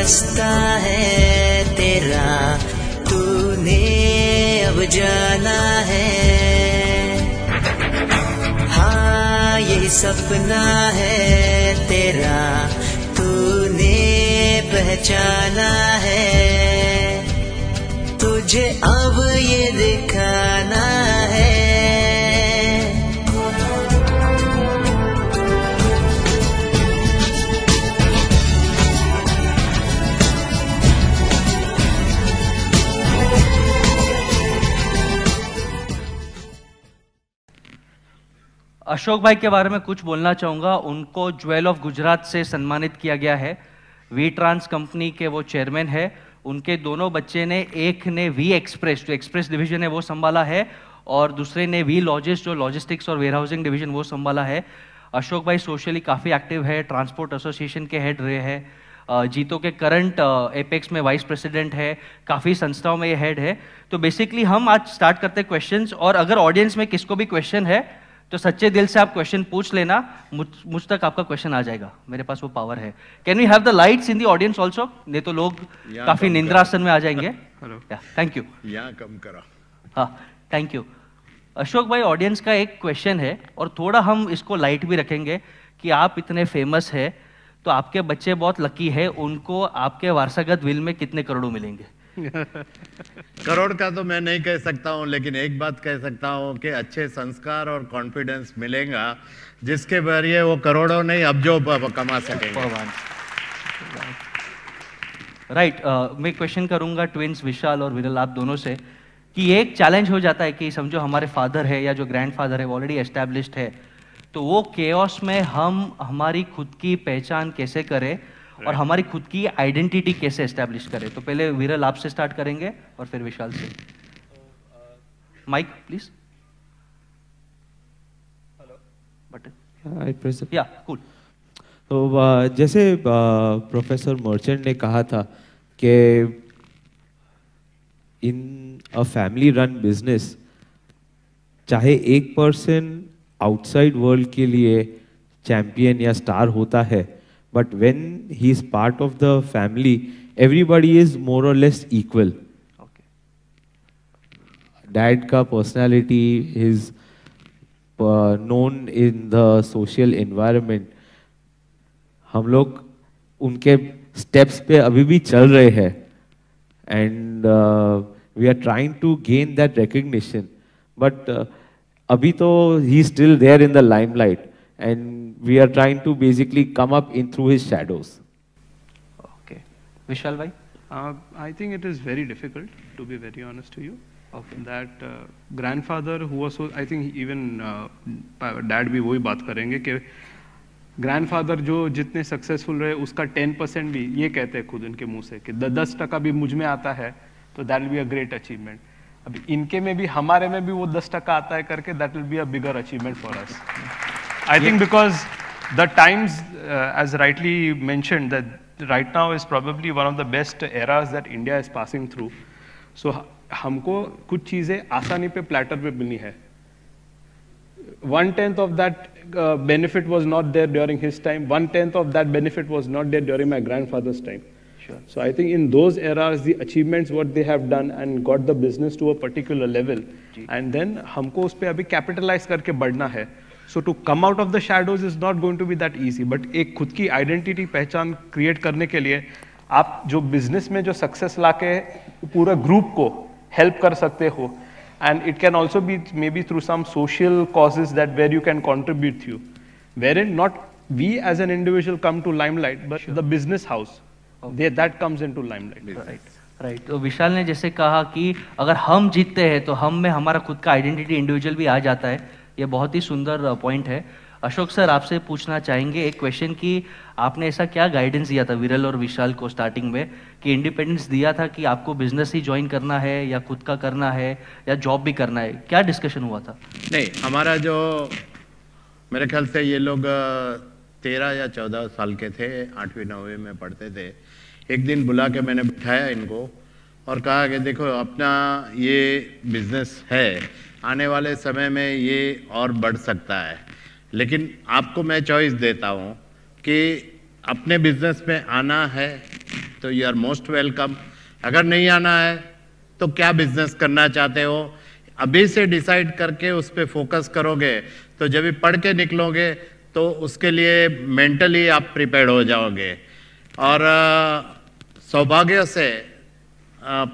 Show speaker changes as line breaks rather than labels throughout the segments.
रास्ता है तेरा तूने अब जाना है हाँ यही सपना है तेरा
तूने पहचाना है तुझे अब ये दिखाना है
अशोक भाई के बारे में कुछ बोलना चाहूँगा उनको ज्वेल ऑफ गुजरात से सम्मानित किया गया है वी ट्रांस कंपनी के वो चेयरमैन है उनके दोनों बच्चे ने एक ने वी एक्सप्रेस जो एक्सप्रेस डिवीजन है वो संभाला है और दूसरे ने वी लॉजिस्ट जो लॉजिस्टिक्स और वेयर हाउसिंग डिवीजन वो संभाला है अशोक भाई सोशली काफ़ी एक्टिव है ट्रांसपोर्ट एसोसिएशन के हेड रहे हैं जीतो के करंट एपेक्स में वाइस प्रेसिडेंट है काफ़ी संस्थाओं में ये हेड है तो बेसिकली हम आज स्टार्ट करते हैं क्वेश्चन और अगर ऑडियंस में किसको भी क्वेश्चन है तो सच्चे दिल से आप क्वेश्चन पूछ लेना मुझ मुझ तक आपका क्वेश्चन आ जाएगा मेरे पास वो पावर है can we have the lights in the audience also नहीं तो लोग
काफी निंद्रासन
में आ जाएंगे थैंक यू कम करा हाँ थैंक यू अशोक भाई ऑडियंस का एक क्वेश्चन है और थोड़ा हम इसको लाइट भी रखेंगे कि आप इतने फेमस है तो आपके बच्चे बहुत लकी है उनको आपके वारसागत विल में कितने करोड़ों मिलेंगे
करोड़ का तो मैं नहीं कह सकता हूँ लेकिन एक बात कह सकता हूँ कि अच्छे संस्कार और कॉन्फिडेंस मिलेगा जिसके जरिए वो करोड़ों नहीं अब जो कमा सके
राइट uh, मैं क्वेश्चन करूंगा ट्विंस विशाल और विरल आप दोनों से कि एक चैलेंज हो जाता है कि समझो हमारे फादर है या जो ग्रैंड फादर है ऑलरेडी एस्टेब्लिश्ड है तो वो केओस में हम हमारी खुद की पहचान कैसे करें और हमारी खुद की आइडेंटिटी कैसे एस्टेब्लिश करें तो पहले विरल आपसे स्टार्ट करेंगे और फिर विशाल से माइक प्लीज
या कूल तो uh, जैसे प्रोफेसर uh, मर्चेंट ने कहा था कि in a family run business चाहे एक पर्सन आउटसाइड वर्ल्ड के लिए चैंपियन या स्टार होता है But when he's part of the family, everybody is more or less equal. Okay. Dad ka personality, is uh, known in the social environment. हम लोग उनके स्टेप्स पे अभी भी चल रहे हैं and we are trying to gain that recognition but अभी तो ही still there in the limelight and we are trying to basically come up in through his shadows.
Okay. Vishal bhai? Uh, I think it is very difficult, to be very honest to you. of That uh, grandfather who was so, I think even uh, dad bhi wohi baat karenge कि grandfather जो जितने successful रहे उसका ten percent भी ये कहते हैं खुद इनके मुंह से कि दस टका भी मुझ में आता है तो that will be a great achievement अब इनके में भी हमारे में भी वो दस टका आता है करके that will be a bigger achievement for us I think because the times, uh, as rightly mentioned, that right now is probably one of the best eras that India is passing through. So हमको कुछ चीज़ें आसानी पे platter पे मिली है one tenth of that uh, benefit was not there during his time. One tenth of that benefit was not there during my grandfather's time. Sure. So I think in those eras, the achievements what they have done and got the business to a particular level, and then हमको उस पर अभी capitalize karke बढ़ना है. So to come out of the shadows is not going to be that easy but एक खुद की identity पहचान क्रिएट करने के लिए आप जो बिजनेस में जो सक्सेस ला के पूरा ग्रुप को हेल्प कर सकते हो and it can also be maybe through some social causes that where you can contribute you were in not we as an individual come to limelight but sure. the business house okay. they, that comes into limelight business. right right right. तो विशाल ने
जैसे कहा कि अगर हम जीतते हैं तो हम में हमारा खुद का आइडेंटिटी इंडिविजुअल भी आ जाता है ये बहुत ही सुंदर पॉइंट है अशोक सर आपसे पूछना चाहेंगे एक क्वेश्चन कि आपने ऐसा क्या गाइडेंस दिया था विरल और विशाल को स्टार्टिंग में कि इंडिपेंडेंस दिया था कि आपको बिजनेस ही ज्वाइन करना है या खुद का करना है या जॉब भी करना है क्या डिस्कशन हुआ था नहीं हमारा
जो मेरे ख्याल से ये लोग तेरह या चौदह साल के थे आठवीं नौवीं में पढ़ते थे एक दिन बुला के मैंने बिठाया इनको और कहा कि देखो अपना ये बिजनेस है आने वाले समय में ये और बढ़ सकता है लेकिन आपको मैं चॉइस देता हूँ कि अपने बिजनेस में आना है तो यू आर मोस्ट वेलकम अगर नहीं आना है तो क्या बिजनेस करना चाहते हो अभी से डिसाइड करके उस पर फोकस करोगे तो जब भी पढ़ के निकलोगे तो उसके लिए मेंटली आप प्रिपेयर हो जाओगे और सौभाग्य से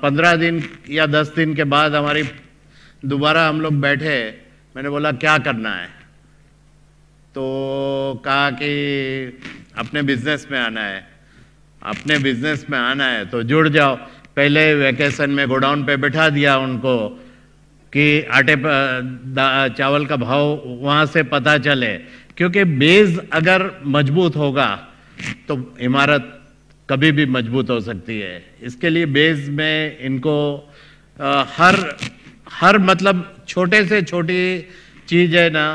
पंद्रह दिन या दस दिन के बाद हमारी दोबारा हम लोग बैठे मैंने बोला क्या करना है तो कहा कि अपने बिजनेस में आना है अपने बिजनेस में आना है तो जुड़ जाओ पहले वैकेशन में गोडाउन पे बैठा दिया उनको कि आटे चावल का भाव वहाँ से पता चले क्योंकि बेस अगर मजबूत होगा तो इमारत कभी भी मजबूत हो सकती है इसके लिए बेस में इनको आ, हर हर मतलब छोटे से छोटी चीज़ है ना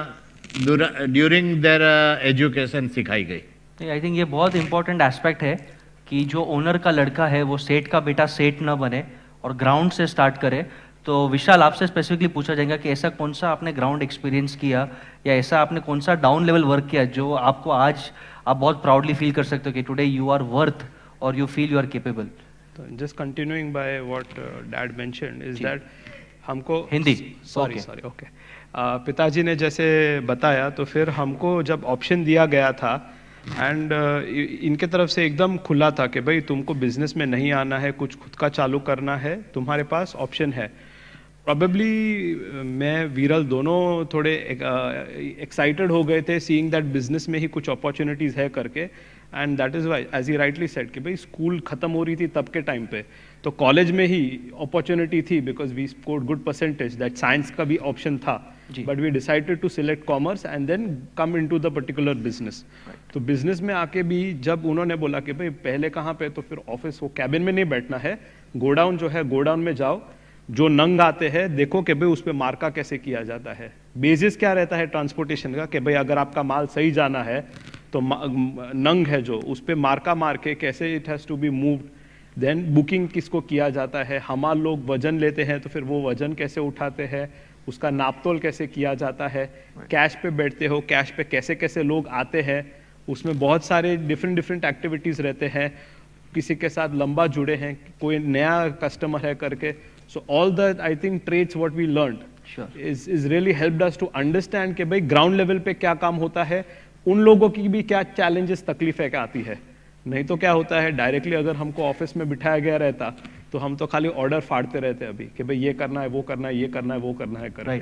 ड्यूरिंग देर एजुकेशन सिखाई गई
आई थिंक ये बहुत इंपॉर्टेंट एस्पेक्ट है कि जो ओनर का लड़का है वो सेठ का बेटा सेठ ना बने और ग्राउंड से स्टार्ट करे तो विशाल आपसे स्पेसिफिकली पूछा जाएगा कि ऐसा कौन सा आपने ग्राउंड एक्सपीरियंस किया या ऐसा आपने कौन सा डाउन लेवल वर्क किया जो आपको आज आप बहुत प्राउडली फील कर सकते हो कि टुडे यू आर वर्थ और you feel you are capable
just continuing by what dad mention is that हमको हिंदी सॉरी सॉरी ओके पिताजी ने जैसे बताया तो फिर हमको जब ऑप्शन दिया गया था एंड uh, इनके तरफ से एकदम खुला था कि भाई तुमको बिजनेस में नहीं आना है कुछ खुद का चालू करना है तुम्हारे पास ऑप्शन है प्रॉबेबली मैं वीरल दोनों थोड़े एक्साइटेड uh, हो गए थे सीइंग दैट बिजनेस में ही कुछ अपॉर्चुनिटीज़ है करके and that is why as he rightly said कि भाई स्कूल ख़त्म हो रही थी तब के टाइम पे तो कॉलेज में ही अपॉर्चुनिटी थी because we score good percentage that science का भी ऑप्शन था but we decided to select commerce and then come into the particular business तो बिजनेस में आके भी जब उन्होंने बोला कि भाई पहले कहाँ पे तो फिर ऑफिस वो कैबिन में नहीं बैठना है गोडाउन जो है गोडाउन में जाओ जो नंग आते हैं देखो कि भाई उस पर मार्का कैसे किया जाता है बेसिस क्या रहता है ट्रांसपोर्टेशन का कि भाई अगर आपका माल सही जाना है तो नंग है जो उस पर मार्का मार के कैसे it has to be moved then booking किसको किया जाता है हमार लोग वजन लेते हैं तो फिर वो वजन कैसे उठाते हैं उसका नापतोल कैसे किया जाता है कैश पे बैठते हो कैश पे कैसे कैसे लोग आते हैं उसमें बहुत सारे डिफरेंट डिफरेंट एक्टिविटीज़ रहते हैं किसी के साथ लंबा जुड़े हैं कोई नया कस्टमर है करके so all the I think trades what we learn is is really help does to understand कि भाई ग्राउंड लेवल पे क्या काम होता है उन लोगों की भी क्या चैलेंजेस तकलीफें आती है नहीं तो क्या होता है डायरेक्टली अगर हमको ऑफिस में बिठाया गया रहता तो हम तो खाली ऑर्डर फाड़ते रहते अभी कि भाई ये करना है वो करना है ये करना है वो करना है करके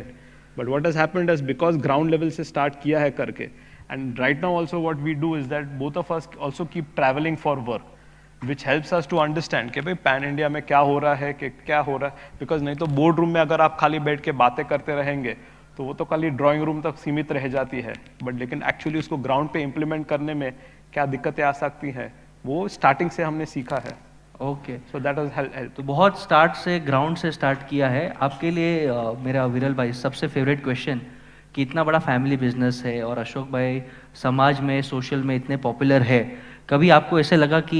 but what is happened is because ground level से स्टार्ट किया है करके and right now also what we do is that both of us also keep travelling for work which helps us to understand कि भाई pan India में क्या हो रहा है कि क्या हो रहा है बिकॉज नहीं तो बोर्ड रूम में अगर आप खाली बैठ के बातें करते रहेंगे तो वो तो खाली ड्रॉइंग रूम तक सीमित रह जाती है बट लेकिन एक्चुअली उसको ग्राउंड पे इम्प्लीमेंट करने में क्या दिक्कतें आ सकती हैं वो स्टार्टिंग से हमने सीखा है okay so that was help तो बहुत स्टार्ट से
ग्राउंड से स्टार्ट किया है आपके लिए uh, मेरा विरल भाई सबसे फेवरेट क्वेश्चन कि इतना बड़ा फैमिली बिजनेस है और अशोक भाई समाज में सोशल में इतने पॉपुलर है कभी आपको ऐसे लगा कि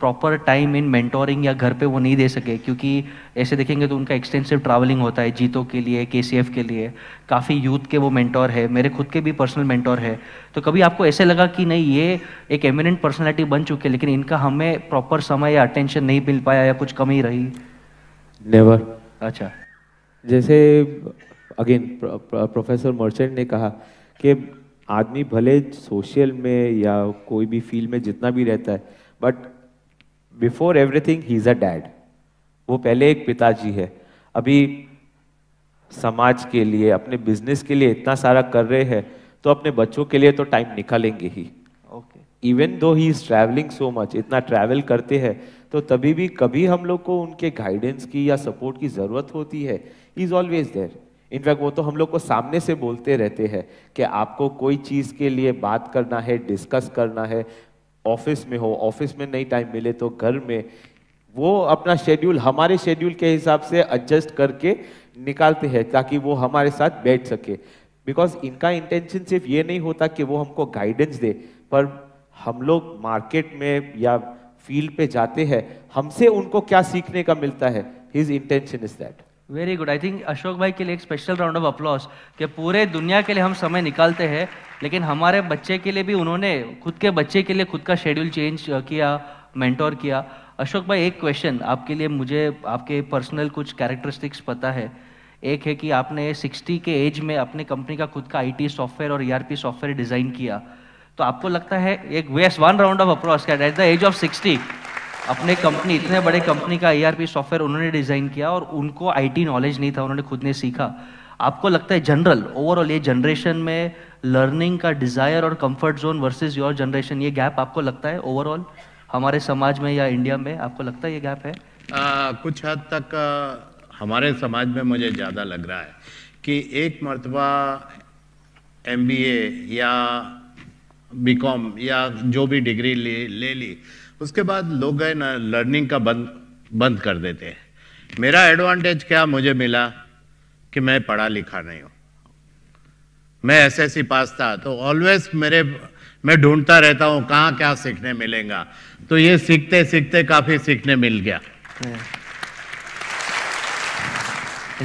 प्रॉपर टाइम इन मेंटोरिंग या घर पे वो नहीं दे सके क्योंकि ऐसे देखेंगे तो उनका एक्सटेंसिव ट्रैवलिंग होता है जीतो के लिए के के लिए काफ़ी यूथ के वो मेंटोर है मेरे खुद के भी पर्सनल मेंटोर है तो कभी आपको ऐसे लगा कि नहीं ये एक एमिनेंट पर्सनैलिटी बन चुके लेकिन इनका हमें प्रॉपर समय या अटेंशन नहीं मिल पाया या कुछ कमी रही नेवर अच्छा
जैसे अगेन प्रोफेसर मर्चेंट ने कहा कि आदमी भले सोशल में या कोई भी फील्ड में जितना भी रहता है but before everything he is a dad वो पहले एक पिताजी है अभी समाज के लिए अपने बिजनेस के लिए इतना सारा कर रहे हैं तो अपने बच्चों के लिए तो टाइम निकालेंगे ही okay even though he is travelling so much इतना ट्रैवल करते हैं तो तभी भी कभी हम लोग को उनके गाइडेंस की या सपोर्ट की ज़रूरत होती है इज़ ऑलवेज देयर इनफैक्ट वो तो हम लोग को सामने से बोलते रहते हैं कि आपको कोई चीज़ के लिए बात करना है डिस्कस करना है ऑफिस में हो ऑफिस में नहीं टाइम मिले तो घर में वो अपना शेड्यूल हमारे शेड्यूल के हिसाब से एडजस्ट करके निकालते हैं ताकि वो हमारे साथ बैठ सके बिकॉज इनका इंटेंशन सिर्फ ये नहीं होता कि वो हमको गाइडेंस दे पर हम लोग मार्केट में या फील्ड पे जाते हैं हमसे उनको क्या सीखने का मिलता है his intention is that
very good I think Ashok भाई के लिए एक स्पेशल राउंड ऑफ अपलॉस कि पूरे दुनिया के लिए हम समय निकालते हैं लेकिन हमारे बच्चे के लिए भी उन्होंने खुद के बच्चे के लिए खुद का शेड्यूल चेंज किया मेंटोर किया अशोक भाई एक क्वेश्चन आपके लिए मुझे आपके पर्सनल कुछ कैरेक्टरिस्टिक्स पता है एक है कि आपने 60 के एज में अपने कंपनी का खुद का आईटी सॉफ्टवेयर और ईआरपी सॉफ्टवेयर डिज़ाइन किया तो आपको लगता है एक west one round of applause at the age of 60 अपने कंपनी इतने बड़े कंपनी का ईआरपी सॉफ्टवेयर उन्होंने डिज़ाइन किया और उनको आईटी नॉलेज नहीं था उन्होंने खुद ने सीखा आपको लगता है जनरल ओवरऑल ये जनरेशन में लर्निंग का डिज़ायर और comfort zone versus your generation ये गैप आपको लगता है ओवरऑल हमारे समाज में या इंडिया में आपको लगता है ये गैप है
आ, कुछ हद तक आ, हमारे समाज में मुझे ज़्यादा लग रहा है कि एक मरतबा एम या बी या जो भी डिग्री ले ले ली उसके बाद लोग गए ना लर्निंग का बंद बंद कर देते हैं मेरा एडवांटेज क्या मुझे मिला कि मैं पढ़ा लिखा नहीं हूं मैं एसएससी पास था तो ऑलवेज मेरे मैं ढूंढता रहता हूं कहाँ क्या सीखने मिलेगा
तो ये सीखते सीखते काफ़ी सीखने मिल गया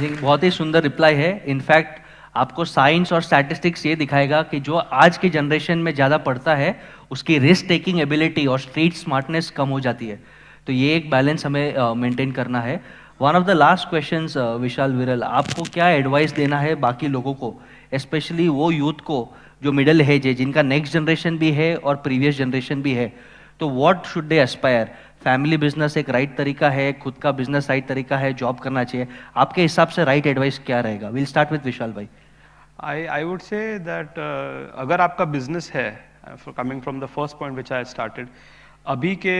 बहुत ही सुंदर रिप्लाई है इनफैक्ट आपको साइंस और स्टैटिस्टिक्स ये दिखाएगा कि जो आज की जनरेशन में ज़्यादा पढ़ता है उसकी रिस्क टेकिंग एबिलिटी और स्ट्रीट स्मार्टनेस कम हो जाती है तो ये एक बैलेंस हमें मेंटेन करना है one of the last question Vishal Viral आपको क्या एडवाइस देना है बाकी लोगों को स्पेशली वो यूथ को जो मिडल है है जिनका नेक्स्ट जनरेशन भी है और प्रीवियस जनरेशन भी है तो what should they aspire family business एक राइट right तरीका है खुद का बिजनेस राइट तरीका है जॉब करना चाहिए आपके हिसाब से राइट right एडवाइस क्या रहेगा विल स्टार्ट विद विशाल भाई
आई आई वुड से दैट अगर आपका बिजनेस है for coming from the first point which I started अभी के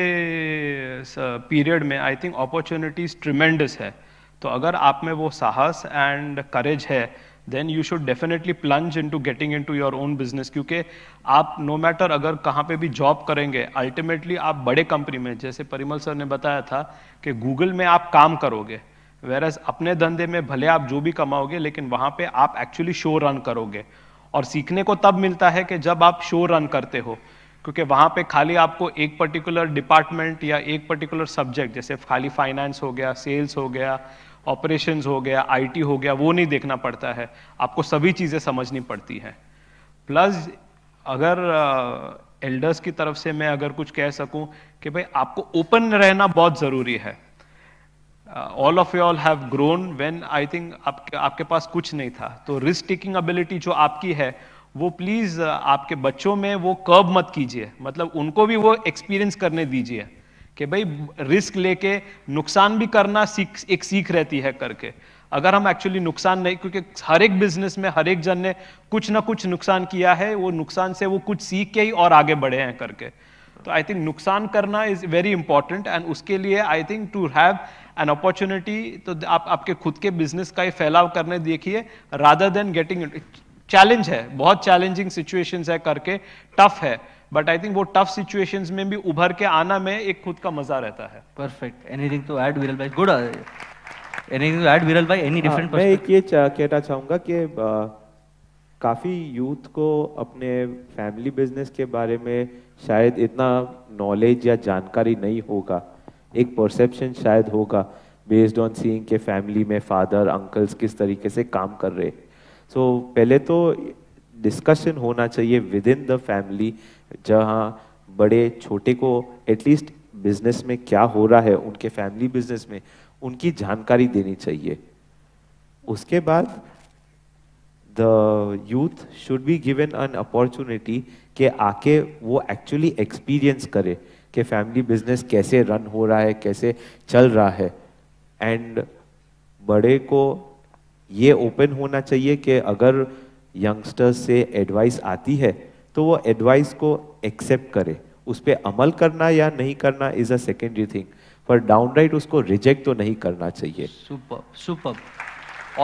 पीरियड में आई थिंक अपॉर्चुनिटीज ट्रिमेंडस है तो अगर आप में वो साहस एंड करेज है then you should definitely plunge into getting into your own business क्योंकि आप नो no मैटर अगर कहाँ पे भी जॉब करेंगे अल्टीमेटली आप बड़े कंपनी में जैसे परिमल सर ने बताया था कि गूगल में आप काम करोगे वेरस अपने धंधे में भले आप जो भी कमाओगे लेकिन वहाँ पे आप एक्चुअली शो रन करोगे और सीखने को तब मिलता है कि जब आप शो रन करते हो क्योंकि वहां पे खाली आपको एक पर्टिकुलर डिपार्टमेंट या एक पर्टिकुलर सब्जेक्ट जैसे खाली फाइनेंस हो गया सेल्स हो गया ऑपरेशंस हो गया आईटी हो गया वो नहीं देखना पड़ता है आपको सभी चीज़ें समझनी पड़ती हैं प्लस अगर एल्डर्स की तरफ से मैं अगर कुछ कह सकूं कि भाई आपको ओपन रहना बहुत ज़रूरी है all of you all have grown when I think आपके आपके पास कुछ नहीं था तो रिस्क टेकिंग एबिलिटी जो आपकी है वो प्लीज uh, आपके बच्चों में वो कर्ब मत कीजिए मतलब उनको भी वो एक्सपीरियंस करने दीजिए कि भाई रिस्क लेके नुकसान भी करना सीख एक सीख रहती है करके अगर हम एक्चुअली नुकसान नहीं क्योंकि हर एक बिजनेस में हर एक जन ने कुछ ना कुछ नुकसान किया है वो नुकसान से वो कुछ सीख के ही और आगे बढ़े हैं करके तो आई थिंक नुकसान करना इज वेरी इंपॉर्टेंट एंड उसके लिए I think to have an opportunity तो आप आपके खुद के बिजनेस का ही फैलाव करने देखिए रादर देन गेटिंग चैलेंज है बहुत चैलेंजिंग सिचुएशन है करके टफ है बट आई थिंक वो टफ सिचुएशन में भी उभर के आना में एक खुद का मजा रहता है परफेक्ट एनीथिंग टू ऐड विरल भाई गुड एनीथिंग
टू ऐड विरल भाई एनी डिफरेंट हाँ, मैं
एक ये कहना चाहूंगा कि uh, काफ़ी यूथ को अपने फैमिली बिजनेस के बारे में शायद इतना नॉलेज या जानकारी नहीं होगा एक परसेप्शन शायद होगा बेस्ड ऑन सीइंग के फैमिली में फादर अंकल्स किस तरीके से काम कर रहे सो so, पहले तो डिस्कशन होना चाहिए विद इन द फैमिली जहाँ बड़े छोटे को एटलीस्ट बिजनेस में क्या हो रहा है उनके फैमिली बिजनेस में उनकी जानकारी देनी चाहिए उसके बाद the youth should be given an opportunity के आके वो एक्चुअली एक्सपीरियंस करे कि फैमिली बिजनेस कैसे रन हो रहा है कैसे चल रहा है एंड बड़े को ये ओपन होना चाहिए कि अगर यंगस्टर्स से एडवाइस आती है तो वो एडवाइस को एक्सेप्ट करे उस पर अमल करना या नहीं करना इज़ अ सेकेंडरी थिंग पर डाउन राइट उसको रिजेक्ट तो नहीं करना चाहिए सुपर
सुपर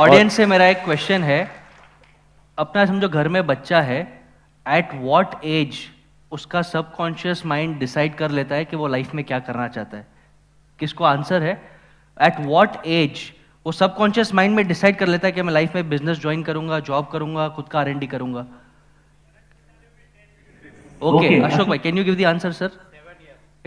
ऑडियंस से मेरा एक क्वेश्चन है अपना समझो घर में बच्चा है एट वॉट एज उसका सबकॉन्शियस माइंड डिसाइड कर लेता है कि वो लाइफ में क्या करना चाहता है किसको आंसर है एट वॉट एज वो सबकॉन्शियस माइंड में डिसाइड कर लेता है कि मैं लाइफ में बिजनेस ज्वाइन करूंगा जॉब करूंगा खुद का आर एन डी करूंगा ओके अशोक भाई can you give the answer sir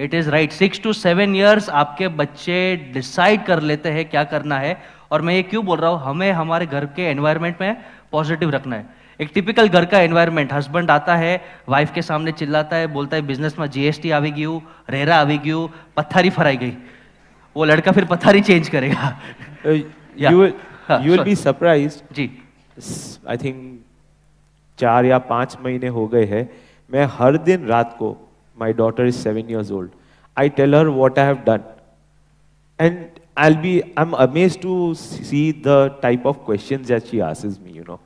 it is right six to seven years आपके बच्चे डिसाइड कर लेते हैं क्या करना है और मैं ये क्यों बोल रहा हूं हमें हमारे घर के एनवायरमेंट में पॉजिटिव रखना है एक टिपिकल घर का एनवायरनमेंट हस्बैंड आता है वाइफ के सामने चिल्लाता है बोलता है बिजनेस में जीएसटी आवी गयू रेरा आवी गयू पत्थरी फराई गई वो लड़का फिर पत्थरी चेंज करेगा
यू विल बी सरप्राइज जी आई थिंक चार या पांच महीने हो गए हैं मैं हर दिन रात को my daughter is seven years old I tell her what I have done and I'll be, I'm amazed to see the type of questions that she asks me, you know.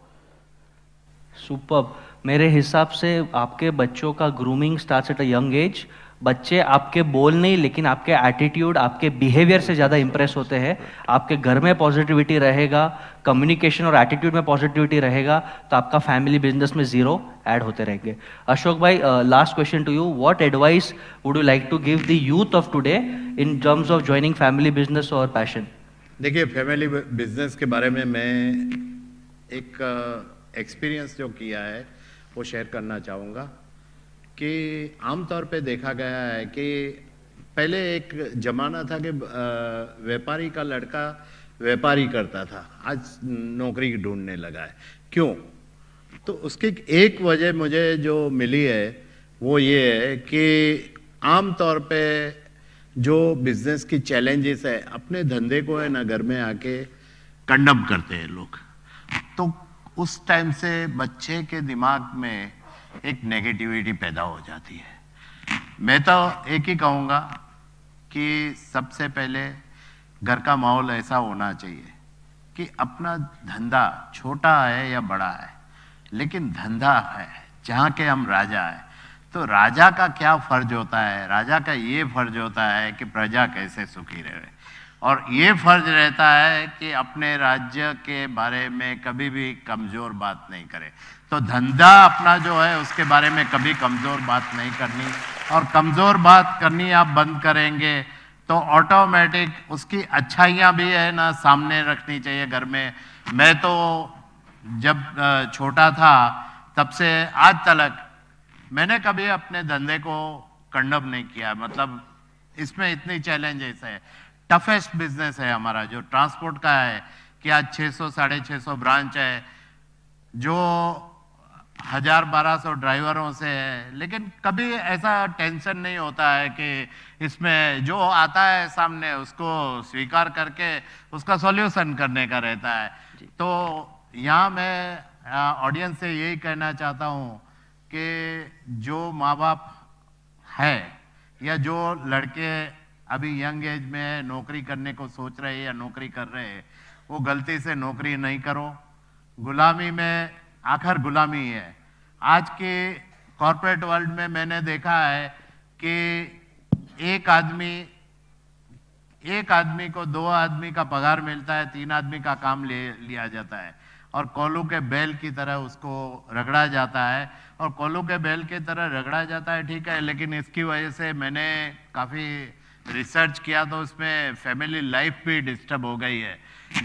Super मेरे हिसाब से आपके बच्चों का grooming start at a young age बच्चे आपके बोल नहीं लेकिन आपके एटीट्यूड आपके बिहेवियर से ज़्यादा इंप्रेस होते हैं आपके घर में पॉजिटिविटी रहेगा कम्युनिकेशन और एटीट्यूड में पॉजिटिविटी रहेगा तो आपका फैमिली बिजनेस में जीरो ऐड होते रहेंगे अशोक भाई last question to you what advice would you like to give the youth of today in terms of joining family business और पैशन देखिए
फैमिली बिजनेस के बारे में मैं एक uh... एक्सपीरियंस जो किया है वो शेयर करना चाहूँगा कि आमतौर पे देखा गया है कि पहले एक ज़माना था कि व्यापारी का लड़का व्यापारी करता था आज नौकरी ढूंढने लगा है क्यों तो उसकी एक वजह मुझे जो मिली है वो ये है कि आम तौर पे जो बिजनेस की चैलेंजेस है अपने धंधे को है ना घर में आके कंडम करते हैं लोग तो उस टाइम से बच्चे के दिमाग में एक नेगेटिविटी पैदा हो जाती है मैं तो एक ही कहूँगा कि सबसे पहले घर का माहौल ऐसा होना चाहिए कि अपना धंधा छोटा है या बड़ा है लेकिन धंधा है जहाँ के हम राजा है तो राजा का क्या फर्ज होता है राजा का ये फर्ज होता है कि प्रजा कैसे सुखी रहे और ये फर्ज रहता है कि अपने राज्य के बारे में कभी भी कमज़ोर बात नहीं करें तो धंधा अपना जो है उसके बारे में कभी कमज़ोर बात नहीं करनी और कमज़ोर बात करनी आप बंद करेंगे तो ऑटोमेटिक उसकी अच्छाइयाँ भी है ना सामने रखनी चाहिए घर में मैं तो जब छोटा था तब से आज तक मैंने कभी अपने धंधे को कंडम नहीं किया मतलब इसमें इतनी चैलेंजेस है टफेस्ट बिजनेस है हमारा जो ट्रांसपोर्ट का है कि आज 600 सौ साढ़े छः ब्रांच है जो हजार बारह सौ ड्राइवरों से है लेकिन कभी ऐसा टेंशन नहीं होता है कि इसमें जो आता है सामने उसको स्वीकार करके उसका सॉल्यूशन करने का रहता है तो यहाँ मैं ऑडियंस से यही कहना चाहता हूँ कि जो माँ बाप है या जो लड़के अभी यंग एज में है नौकरी करने को सोच रहे हैं या नौकरी कर रहे हैं वो गलती से नौकरी नहीं करो गुलामी में आखिर गुलामी है आज के कॉरपोरेट वर्ल्ड में मैंने देखा है कि एक आदमी एक आदमी को दो आदमी का पगार मिलता है तीन आदमी का काम ले लिया जाता है और कोलू के बैल की तरह उसको रगड़ा जाता है और कोलू के बैल की तरह रगड़ा जाता है ठीक है लेकिन इसकी वजह से मैंने काफ़ी रिसर्च किया तो उसमें फैमिली लाइफ भी डिस्टर्ब हो गई है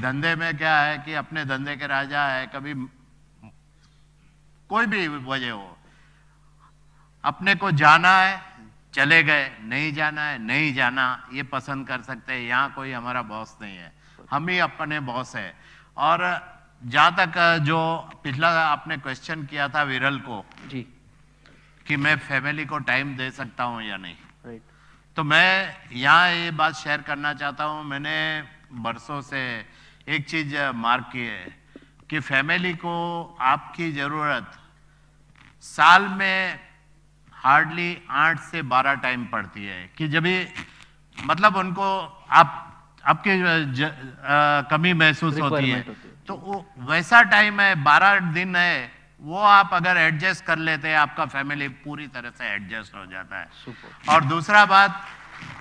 धंधे में क्या है कि अपने धंधे के राजा है कभी कोई भी वजह हो अपने को जाना है चले गए नहीं जाना है नहीं जाना ये पसंद कर सकते हैं यहाँ कोई हमारा बॉस नहीं है हम ही अपने बॉस है और जहाँ तक जो पिछला आपने क्वेश्चन किया था विरल को जी कि मैं फैमिली को टाइम दे सकता हूँ या नहीं तो मैं यहाँ ये बात शेयर करना चाहता हूँ मैंने बरसों से एक चीज़ मार्क की है कि फैमिली को आपकी ज़रूरत साल में हार्डली आठ से बारह टाइम पड़ती है कि जब भी मतलब उनको आप आपकी ज, आ, कमी महसूस होती है तो वैसा टाइम है बारह दिन है वो आप अगर एडजस्ट कर लेते हैं आपका फैमिली पूरी तरह से एडजस्ट हो जाता है और दूसरा बात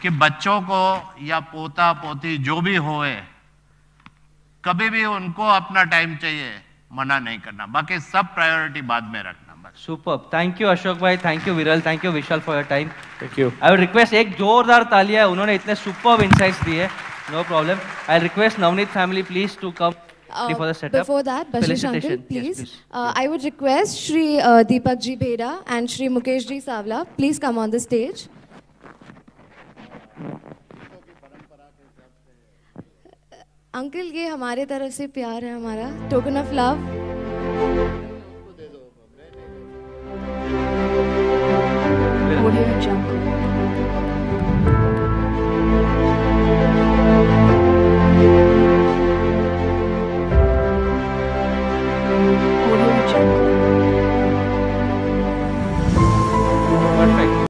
कि बच्चों को या पोता पोती जो भी होए कभी भी उनको अपना टाइम चाहिए मना नहीं करना बाकी सब प्रायोरिटी बाद में
रखना सुपर थैंक यू अशोक भाई thank you Viral thank you Vishal for your time thank you I request एक जोरदार तालियां उन्होंने इतने सुपर इंसाइट्स दिए no problem I request Navneet family please to come uh, before, the setup. before that, Bashish uncle, please. Yes, please.
Uh, yes. I would request Shri uh, Deepak Ji Beda and Shri Mukesh Ji Savla, please come on the stage. Uncle ये हमारे तरफ से प्यार है हमारा token of love
What do you